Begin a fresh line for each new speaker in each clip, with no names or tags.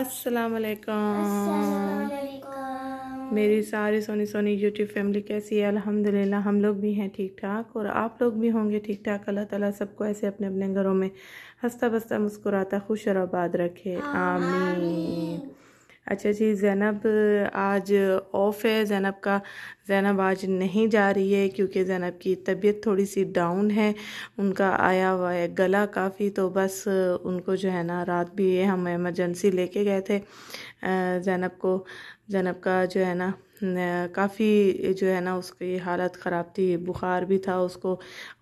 अस्सलाम वालेकुम मेरी सारी सोनी सोनी यूट्यूब फैमिली कैसी है अल्हम्दुलिल्लाह हम लोग भी हैं ठीक ठाक और आप लोग भी होंगे ठीक ठाक अल्लाह ताला सबको ऐसे अपने अपने घरों में हंसता बसता मुस्कुराता खुश और आबाद रखे हाँ, आमीन अच्छा जी ज़ैनब आज ऑफ़ है ज़ैनब का ज़ैनब आज नहीं जा रही है क्योंकि ज़ैनब की तबीयत थोड़ी सी डाउन है उनका आया हुआ है गला काफ़ी तो बस उनको जो है ना रात भी हम एमरजेंसी लेके गए थे ज़ैनब को ज़ैनब का जो है ना काफ़ी जो है ना उसकी हालत ख़राब थी बुखार भी था उसको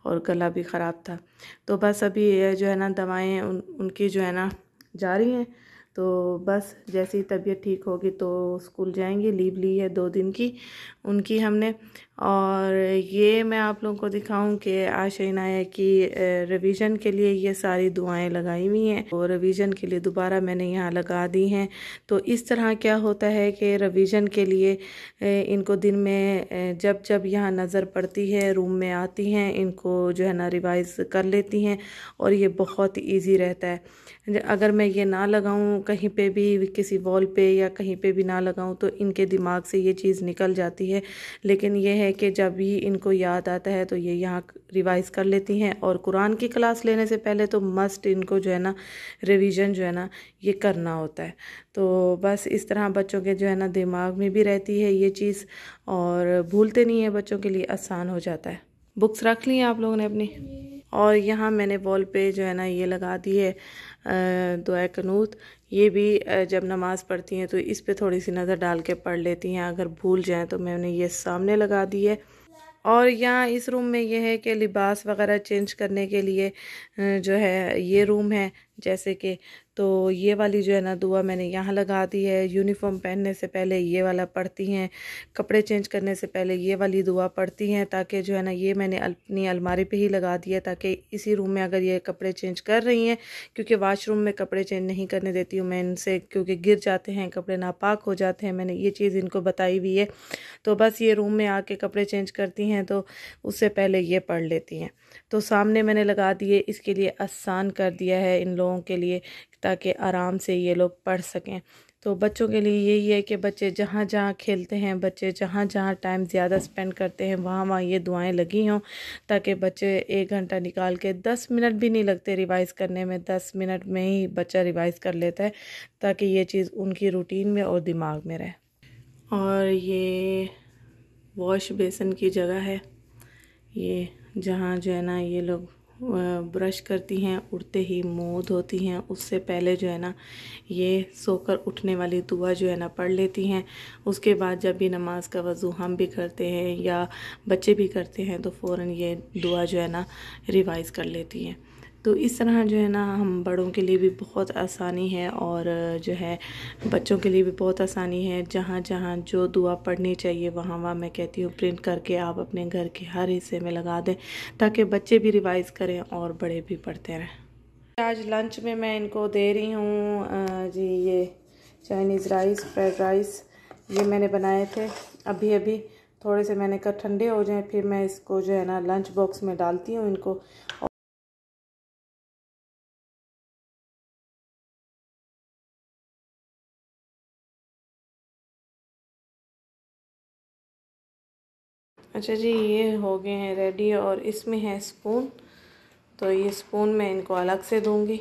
और गला भी ख़राब था तो बस अभी जो है ना दवाएं उन उनकी जो है ना जा रही हैं तो बस जैसे ही तबीयत ठीक होगी तो स्कूल जाएंगे लीव ली है दो दिन की उनकी हमने और ये मैं आप लोगों को दिखाऊं कि आशा इनाया की रिवीजन के लिए ये सारी दुआएं लगाई हुई हैं और रिवीजन के लिए दोबारा मैंने यहाँ लगा दी हैं तो इस तरह क्या होता है कि रिवीजन के लिए इनको दिन में जब जब यहाँ नज़र पड़ती है रूम में आती हैं इनको जो है ना रिवाइज़ कर लेती हैं और ये बहुत ईजी रहता है अगर मैं ये ना लगाऊं कहीं पे भी किसी वॉल पे या कहीं पे भी ना लगाऊं तो इनके दिमाग से ये चीज़ निकल जाती है लेकिन ये है कि जब भी इनको याद आता है तो ये यहाँ रिवाइज़ कर लेती हैं और कुरान की क्लास लेने से पहले तो मस्ट इनको जो है ना रिवीजन जो है ना ये करना होता है तो बस इस तरह बच्चों के जो है ना दिमाग में भी रहती है ये चीज़ और भूलते नहीं है बच्चों के लिए आसान हो जाता है बुक्स रख ली हैं आप लोगों ने अपनी और यहाँ मैंने वॉल पे जो है ना ये लगा दी है दुआ कनूत ये भी जब नमाज़ पढ़ती हैं तो इस पे थोड़ी सी नज़र डाल के पढ़ लेती हैं अगर भूल जाएँ तो मैंने ये सामने लगा दी है और यहाँ इस रूम में यह है कि लिबास वगैरह चेंज करने के लिए जो है ये रूम है जैसे कि तो ये वाली जो है ना दुआ मैंने यहाँ लगा दी है यूनिफॉर्म पहनने से पहले ये वाला पढ़ती हैं कपड़े चेंज करने से पहले ये वाली दुआ पढ़ती हैं ताकि जो है ना ये मैंने अपनी अलमारी पे ही लगा दिया ताकि इसी रूम में अगर ये कपड़े चेंज कर रही हैं क्योंकि वाशरूम में कपड़े चेंज नहीं करने देती हूँ मैं इनसे क्योंकि गिर जाते हैं कपड़े नापाक हो जाते हैं मैंने ये चीज़ इनको बताई हुई है तो बस ये रूम में आके कपड़े चेंज करती हैं तो उससे पहले ये पढ़ लेती हैं तो सामने मैंने लगा दिए इसके लिए आसान कर दिया है इन लोगों के लिए ताकि आराम से ये लोग पढ़ सकें तो बच्चों के लिए यही है कि बच्चे जहाँ जहाँ खेलते हैं बच्चे जहाँ जहाँ टाइम ज़्यादा स्पेंड करते हैं वहाँ वहाँ ये दुआएं लगी हों ताकि बच्चे एक घंटा निकाल के दस मिनट भी नहीं लगते रिवाइज़ करने में दस मिनट में ही बच्चा रिवाइज़ कर लेता है ताकि ये चीज़ उनकी रूटीन में और दिमाग में रहे और ये वॉश बेसन की जगह है ये जहाँ जो है ना ये लोग ब्रश करती हैं उठते ही मोद होती हैं उससे पहले जो है ना ये सोकर उठने वाली दुआ जो है ना पढ़ लेती हैं उसके बाद जब भी नमाज़ का वज़ू हम भी करते हैं या बच्चे भी करते हैं तो फ़ौर ये दुआ जो है ना रिवाइज़ कर लेती हैं तो इस तरह जो है ना हम बड़ों के लिए भी बहुत आसानी है और जो है बच्चों के लिए भी बहुत आसानी है जहाँ जहाँ जो दुआ पढ़नी चाहिए वहाँ वहाँ मैं कहती हूँ प्रिंट करके आप अपने घर के हर हिस्से में लगा दें ताकि बच्चे भी रिवाइज़ करें और बड़े भी पढ़ते रहें आज लंच में मैं इनको दे रही हूँ जी ये चाइनीज़ राइस फ्राइड राइस ये मैंने बनाए थे अभी अभी थोड़े से मैंने कहा ठंडे हो जाएँ फिर मैं इसको जो है ना लंच बॉक्स में डालती हूँ इनको अच्छा जी ये हो गए हैं रेडी और इसमें है स्पून तो ये स्पून मैं इनको अलग से दूँगी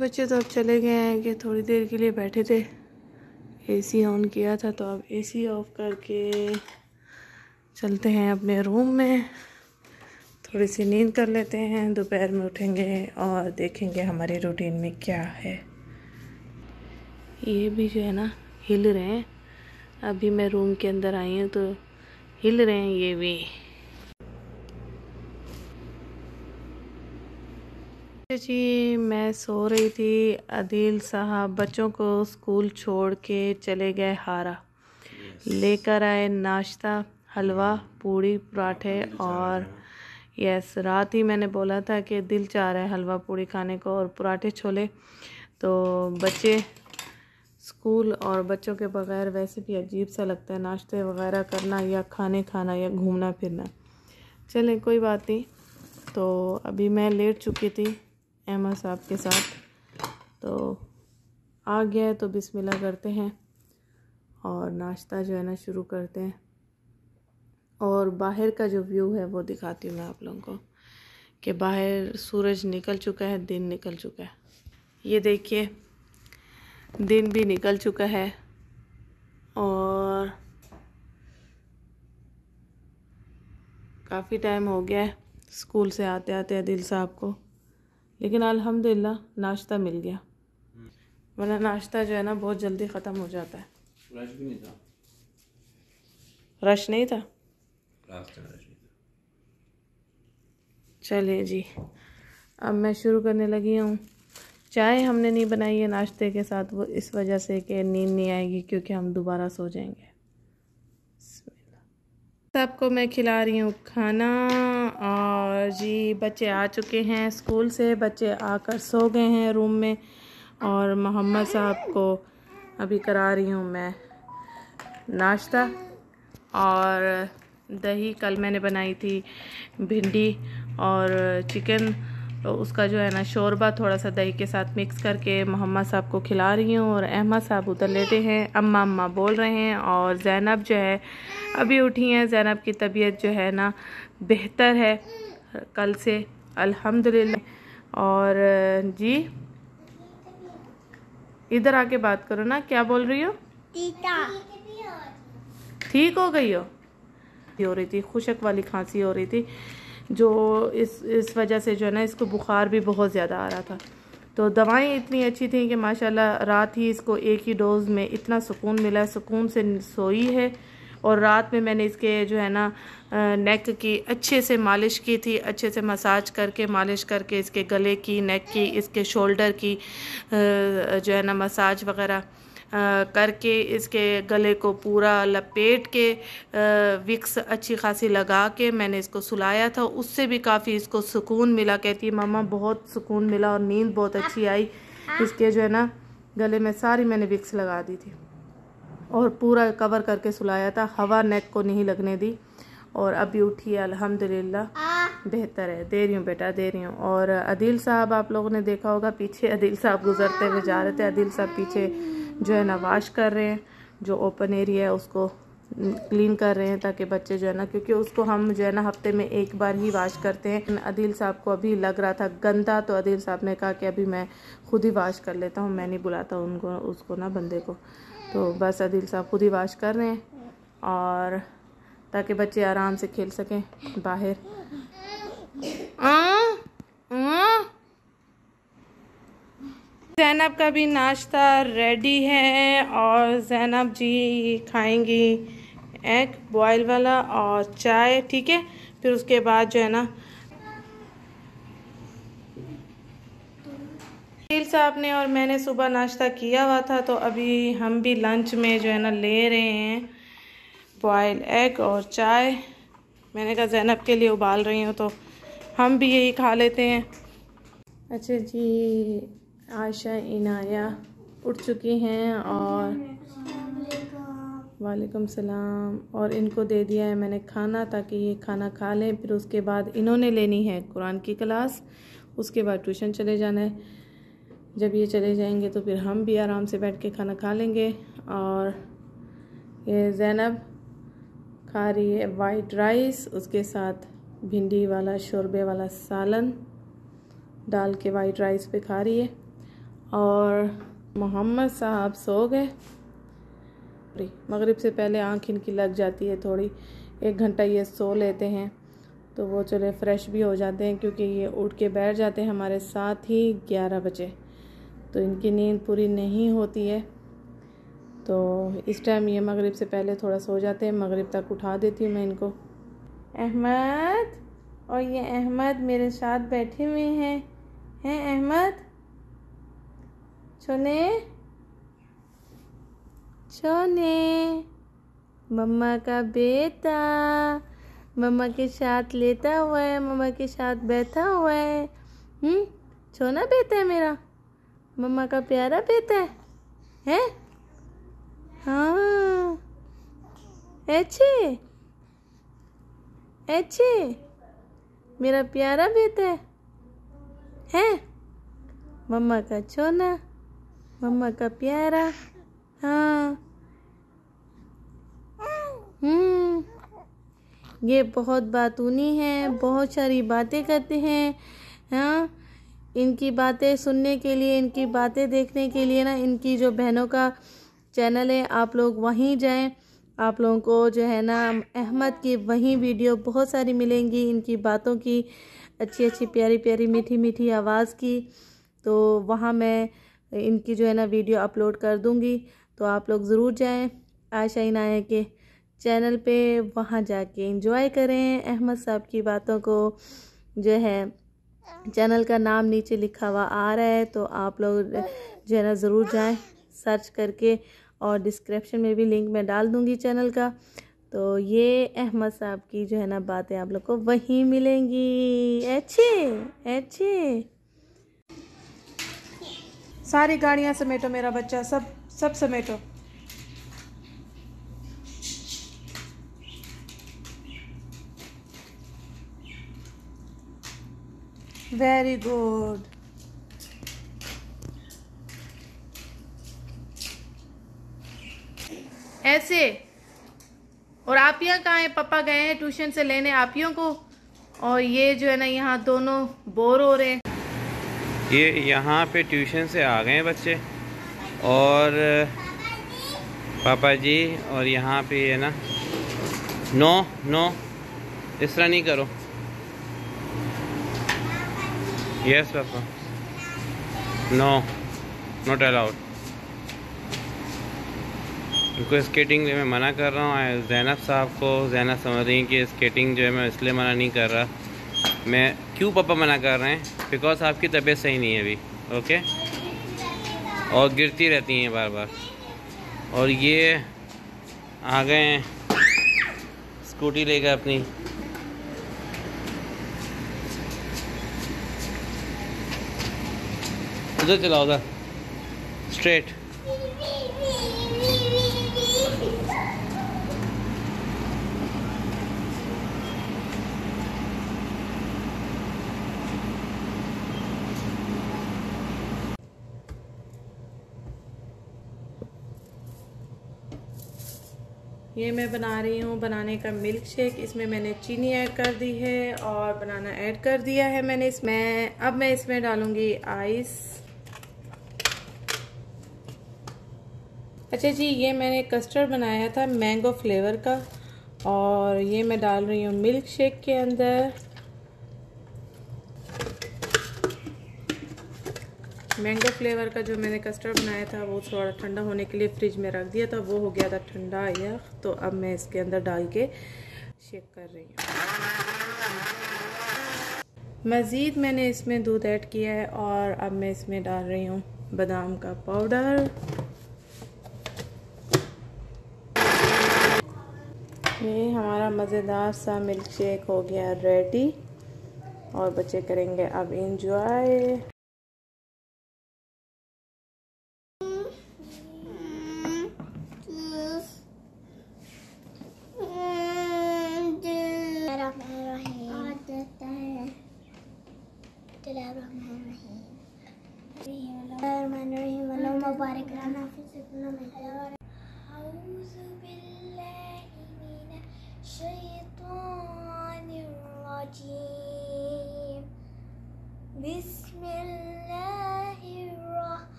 बच्चे तो अब चले गए हैं कि थोड़ी देर के लिए बैठे थे एसी ऑन किया था तो अब एसी ऑफ करके चलते हैं अपने रूम में थोड़ी सी नींद कर लेते हैं दोपहर में उठेंगे और देखेंगे हमारे रूटीन में क्या है ये भी जो है ना हिल रहे हैं अभी मैं रूम के अंदर आई हूँ तो हिल रहे हैं ये भी जी मैं सो रही थी अदील साहब बच्चों को स्कूल छोड़ के चले गए हारा लेकर आए नाश्ता हलवा पूड़ी हाँ, पराठे और यस रात ही मैंने बोला था कि दिल चाह रहा है हलवा पूड़ी खाने को और पराठे छोले तो बच्चे स्कूल और बच्चों के बगैर वैसे भी अजीब सा लगता है नाश्ते वगैरह करना या खाने खाना या घूमना फिरना चलें कोई बात नहीं तो अभी मैं लेट चुकी थी अहमद साहब के साथ तो आ गया है तो बिस्मिल्लाह करते हैं और नाश्ता जो है ना शुरू करते हैं और बाहर का जो व्यू है वो दिखाती हूँ मैं आप लोगों को कि बाहर सूरज निकल चुका है दिन निकल चुका है ये देखिए दिन भी निकल चुका है और काफ़ी टाइम हो गया है स्कूल से आते आते दिल साहब को लेकिन अल्हम्दुलिल्लाह नाश्ता मिल गया वरना नाश्ता जो है ना बहुत जल्दी ख़त्म हो जाता है रश भी नहीं था रश नहीं था चलिए जी अब मैं शुरू करने लगी हूँ चाय हमने नहीं बनाई है नाश्ते के साथ वो इस वजह से कि नींद नहीं आएगी क्योंकि हम दोबारा सो जाएंगे सबको मैं खिला रही हूँ खाना और जी बच्चे आ चुके हैं स्कूल से बच्चे आकर सो गए हैं रूम में और मोहम्मद साहब को अभी करा रही हूँ मैं नाश्ता और दही कल मैंने बनाई थी भिंडी और चिकन तो उसका जो है ना शोरबा थोड़ा सा दही के साथ मिक्स करके मोहम्मद साहब को खिला रही हूँ और अहमद साहब उतर लेते हैं अम्मा अम्मा बोल रहे हैं और जैनब जो है अभी उठी हैं जैनब की तबीयत जो है ना बेहतर है कल से अल्हम्दुलिल्लाह और जी इधर आके बात करो ना क्या बोल रही हो ठीक हो गई हो हो रही थी खुशक वाली खांसी हो रही थी जो इस इस वजह से जो है ना इसको बुखार भी बहुत ज़्यादा आ रहा था तो दवाएं इतनी अच्छी थी कि माशाल्लाह रात ही इसको एक ही डोज़ में इतना सुकून मिला सुकून से सोई है और रात में मैंने इसके जो है ना नेक की अच्छे से मालिश की थी अच्छे से मसाज करके मालिश करके इसके गले की नेक की इसके शोल्डर की जो है ना मसाज वगैरह करके इसके गले को पूरा लपेट के विक्स अच्छी खासी लगा के मैंने इसको सुलाया था उससे भी काफ़ी इसको सुकून मिला कहती है मामा बहुत सुकून मिला और नींद बहुत अच्छी आई इसके जो है ना गले में सारी मैंने विक्स लगा दी थी और पूरा कवर करके सुलाया था हवा नेक को नहीं लगने दी और अभी उठी है अल्हम्दुलिल्लाह बेहतर है दे रही हूँ बेटा दे रही हूँ और अदिल साहब आप लोगों ने देखा होगा पीछे अदिल साहब गुजरते हुए जा रहे थे अदिल साहब पीछे जो है ना वाश कर रहे हैं जो ओपन एरिया है उसको क्लीन कर रहे हैं ताकि बच्चे जो है ना क्योंकि उसको हम जो है ना हफ्ते में एक बार ही वाश करते हैं अदिल साहब को अभी लग रहा था गंदा तो अदिल साहब ने कहा कि अभी मैं खुद ही वाश कर लेता हूँ मैं नहीं बुलाता उनको उसको ना बंदे को तो बस अदिल साहब खुद ही वाश कर रहे हैं और ताकि बच्चे आराम से खेल सकें बाहर जैनब का भी नाश्ता रेडी है और जैनब जी खाएंगी एग बॉयल वाला और चाय ठीक है फिर उसके बाद जो है ना नील साहब ने और मैंने सुबह नाश्ता किया हुआ था तो अभी हम भी लंच में जो है ना ले रहे हैं बॉयल एग और चाय मैंने कहा जैनब के लिए उबाल रही हूँ तो हम भी यही खा लेते हैं अच्छा जी आयशा इनाया उठ चुकी हैं और वालेकुम सलाम और इनको दे दिया है मैंने खाना ताकि ये खाना खा लें फिर उसके बाद इन्होंने लेनी है कुरान की क्लास उसके बाद ट्यूशन चले जाना है जब ये चले जाएंगे तो फिर हम भी आराम से बैठ के खाना खा लेंगे और ये जैनब खा रही है वाइट राइस उसके साथ भिंडी वाला शोरबे वाला सालन डाल के वाइट राइस पे खा रही है और मोहम्मद साहब सो गए मगरिब से पहले आँख इनकी लग जाती है थोड़ी एक घंटा ये सो लेते हैं तो वो चले फ्रेश भी हो जाते हैं क्योंकि ये उठ के बैठ जाते हैं हमारे साथ ही ग्यारह बजे तो इनकी नींद पूरी नहीं होती है तो इस टाइम ये मगरिब से पहले थोड़ा सो जाते हैं मगरिब तक उठा देती हूँ मैं इनको अहमद और ये अहमद मेरे साथ बैठे हुए हैं हैं अहमद छोने छोने मम्मा का बेटा मम्मा के साथ लेता हुआ है मम्मा के साथ बैठा हुआ है हम्म छोना बेटा है मेरा मम्मा का प्यारा बेटा है हैं हाँ अच्छे अच्छे मेरा प्यारा बेटा है हैं मम्मा का छोना मम्मा का प्यारा हाँ हम्म ये बहुत बातूनी है बहुत सारी बातें करते हैं हाँ इनकी बातें सुनने के लिए इनकी बातें देखने के लिए ना इनकी जो बहनों का चैनल है आप लोग वहीं जाएं आप लोगों को जो है ना अहमद की वहीं वीडियो बहुत सारी मिलेंगी इनकी बातों की अच्छी अच्छी प्यारी प्यारी मीठी मीठी आवाज़ की तो वहाँ मैं इनकी जो है ना वीडियो अपलोड कर दूँगी तो आप लोग ज़रूर जाएं आशा इनाया के चैनल पे वहाँ जाके इंजॉय करें अहमद साहब की बातों को जो है चैनल का नाम नीचे लिखा हुआ आ रहा है तो आप लोग जो है ना ज़रूर जाएं सर्च करके और डिस्क्रिप्शन में भी लिंक मैं डाल दूँगी चैनल का तो ये अहमद साहब की जो है ना बातें आप लोग को वहीं मिलेंगी अच्छे अच्छे सारी गाड़ियाँ समेटो मेरा बच्चा सब सब समेटो वेरी गुड ऐसे और आप यहाँ कहाँ हैं पापा गए हैं ट्यूशन से लेने आपियों को और ये जो है ना यहाँ दोनों बोर हो रहे हैं ये यहाँ पे ट्यूशन से आ गए हैं बच्चे और पापा जी और यहाँ पे है ना नो नो इस तरह नहीं करो yes papa no not allowed उनको स्केटिंग में मना कर रहा हूँ जैनब साहब को जैनब समझ रही हैं कि स्केटिंग जो है मैं इसलिए मना नहीं कर रहा मैं क्यों पापा मना कर रहे हैं बिकॉज आपकी तबीयत सही नहीं है अभी ओके और गिरती रहती हैं बार बार और ये आ गए हैं स्कूटी लेकर अपनी उधर चलाओ उधर स्ट्रेट ये मैं बना रही हूँ बनाने का मिल्क शेक इसमें मैंने चीनी ऐड कर दी है और बनाना ऐड कर दिया है मैंने इसमें अब मैं इसमें डालूंगी आइस अच्छा जी ये मैंने कस्टर्ड बनाया था मैंगो फ्लेवर का और ये मैं डाल रही हूँ मिल्क शेक के अंदर मैंगो फ्लेवर का जो मैंने कस्टर्ड बनाया था वो थोड़ा ठंडा होने के लिए फ्रिज में रख दिया था वो हो गया था ठंडा यख तो अब मैं इसके अंदर डाल के शेक कर रही हूँ मज़ीद मैंने इसमें दूध ऐड किया है और अब मैं इसमें डाल रही हूँ बादाम का पाउडर ये हमारा मज़ेदार सा मिल्क शेक हो गया रेडी और बच्चे करेंगे अब इंजॉय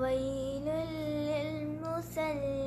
فويل للمسلمين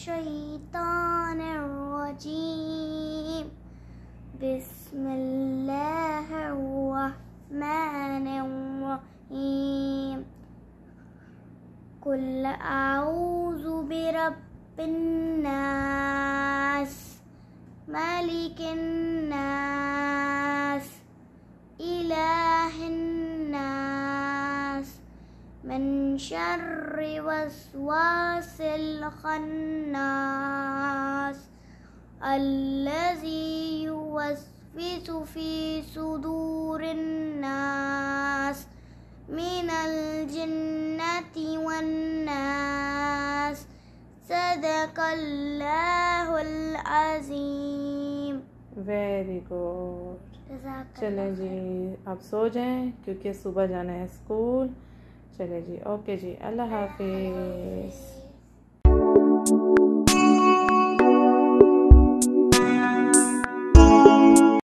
الشيطان الرجيم بسم الله الرحمن الرحيم قل أعوذ برب الناس ملك الناس إله الناس من شر وسواس الخناس الذي يوسوس في صدور الناس من الجنة والناس
صدق الله العظيم Very good. चलें जी आप सो जाएं क्योंकि सुबह जाना है स्कूल चले जी ओके जी अल्लाह हाफिज़